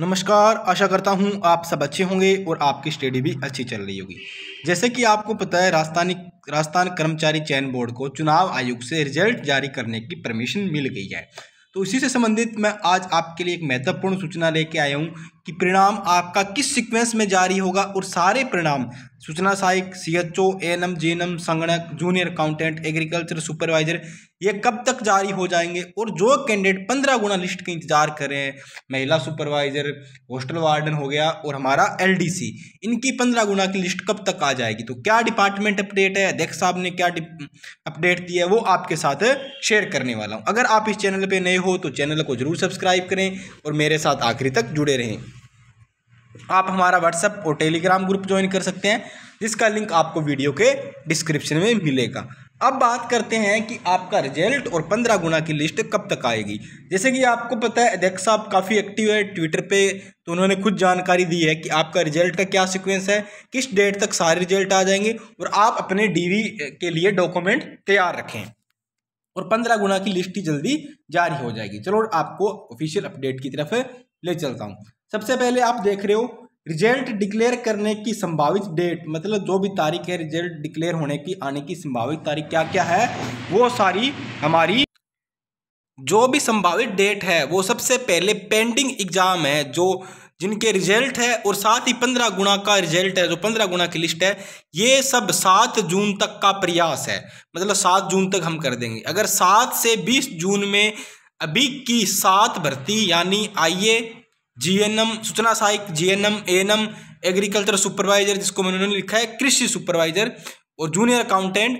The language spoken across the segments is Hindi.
नमस्कार आशा करता हूँ आप सब अच्छे होंगे और आपकी स्टडी भी अच्छी चल रही होगी जैसे कि आपको पता है राजस्थानी राजस्थान कर्मचारी चयन बोर्ड को चुनाव आयोग से रिजल्ट जारी करने की परमिशन मिल गई है तो इसी से संबंधित मैं आज आपके लिए एक महत्वपूर्ण सूचना लेके आया हूँ कि परिणाम आपका किस सीक्वेंस में जारी होगा और सारे परिणाम सूचना सहायक C H O N M G N M संगणक जूनियर अकाउंटेंट एग्रीकल्चर सुपरवाइजर ये कब तक जारी हो जाएंगे और जो कैंडिडेट पंद्रह गुना लिस्ट के इंतजार कर रहे हैं महिला सुपरवाइजर हॉस्टल वार्डन हो गया और हमारा एल डी सी इनकी पंद्रह गुना की लिस्ट कब तक आ जाएगी तो क्या डिपार्टमेंट अपडेट है अध्यक्ष साहब ने क्या अपडेट दिया है वो आपके साथ शेयर करने वाला हूँ अगर आप इस चैनल पर नए हो तो चैनल को जरूर सब्सक्राइब करें और मेरे साथ आखिरी तक जुड़े रहें आप हमारा व्हाट्सएप और टेलीग्राम ग्रुप ज्वाइन कर सकते हैं जिसका लिंक आपको वीडियो के डिस्क्रिप्शन में मिलेगा अब बात करते हैं कि आपका रिजल्ट और पंद्रह गुना की लिस्ट कब तक आएगी जैसे कि आपको पता है अध्यक्ष साहब काफ़ी एक्टिव है ट्विटर पे तो उन्होंने खुद जानकारी दी है कि आपका रिजल्ट का क्या सीक्वेंस है किस डेट तक सारे रिजल्ट आ जाएंगे और आप अपने डीवी के लिए डॉक्यूमेंट तैयार रखें और पंद्रह गुना की लिस्ट ही जल्दी जारी हो जाएगी चलो आपको ऑफिशियल अपडेट की तरफ ले चलता हूँ सबसे पहले आप देख रहे हो रिजल्ट डिक्लेयर करने की संभावित डेट मतलब जो भी तारीख है रिजल्ट डिक्लेयर होने की आने की संभावित तारीख क्या क्या है वो सारी हमारी जो भी संभावित डेट है वो सबसे पहले पेंडिंग एग्जाम है जो जिनके रिजल्ट है और साथ ही पंद्रह गुना का रिजल्ट है जो पंद्रह गुना की लिस्ट है ये सब सात जून तक का प्रयास है मतलब सात जून तक हम कर देंगे अगर सात से बीस जून में अभी की सात भर्ती यानी आइए जीएनएम सूचना सहायक जीएनएम एएनएम एग्रीकल्चर सुपरवाइजर जिसको मैंने लिखा है कृषि सुपरवाइजर और जूनियर अकाउंटेंट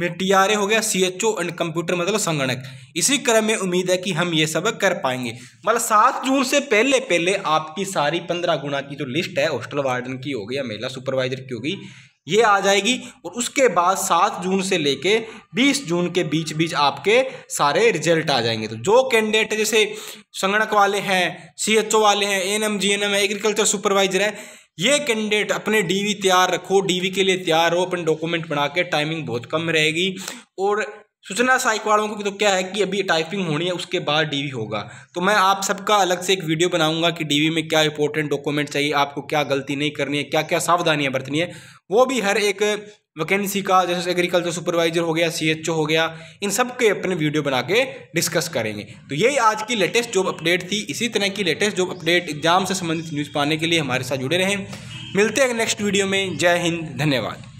में टीआरए हो गया सीएचओ एंड कंप्यूटर मतलब संगणक इसी क्रम में उम्मीद है कि हम ये सब कर पाएंगे मतलब सात जून से पहले पहले आपकी सारी पंद्रह गुणा की जो लिस्ट है हॉस्टल वार्डन की हो गई या महिला सुपरवाइजर की हो गई ये आ जाएगी और उसके बाद सात जून से लेके बीस जून के बीच बीच आपके सारे रिजल्ट आ जाएंगे तो जो कैंडिडेट जैसे संगणक वाले हैं सी एच ओ वाले हैं N M G N M है एग्रीकल्चर सुपरवाइजर है ये कैंडिडेट अपने डीवी तैयार रखो डीवी के लिए तैयार हो अपन डॉक्यूमेंट बना के टाइमिंग बहुत कम रहेगी और सूचना सहायक वालों को तो क्या है कि अभी टाइपिंग होनी है उसके बाद डीवी होगा तो मैं आप सबका अलग से एक वीडियो बनाऊंगा कि डीवी में क्या इंपॉर्टेंट डॉक्यूमेंट चाहिए आपको क्या गलती नहीं करनी है क्या क्या सावधानियां बरतनी है वो भी हर एक वैकेंसी का जैसे एग्रीकल्चर सुपरवाइजर हो गया सी हो गया इन सब के अपने वीडियो बना के डिस्कस करेंगे तो यही आज की लेटेस्ट जॉब अपडेट थी इसी तरह की लेटेस्ट जॉब अपडेट एग्जाम से संबंधित न्यूज़ पाने के लिए हमारे साथ जुड़े रहें मिलते हैं नेक्स्ट वीडियो में जय हिंद धन्यवाद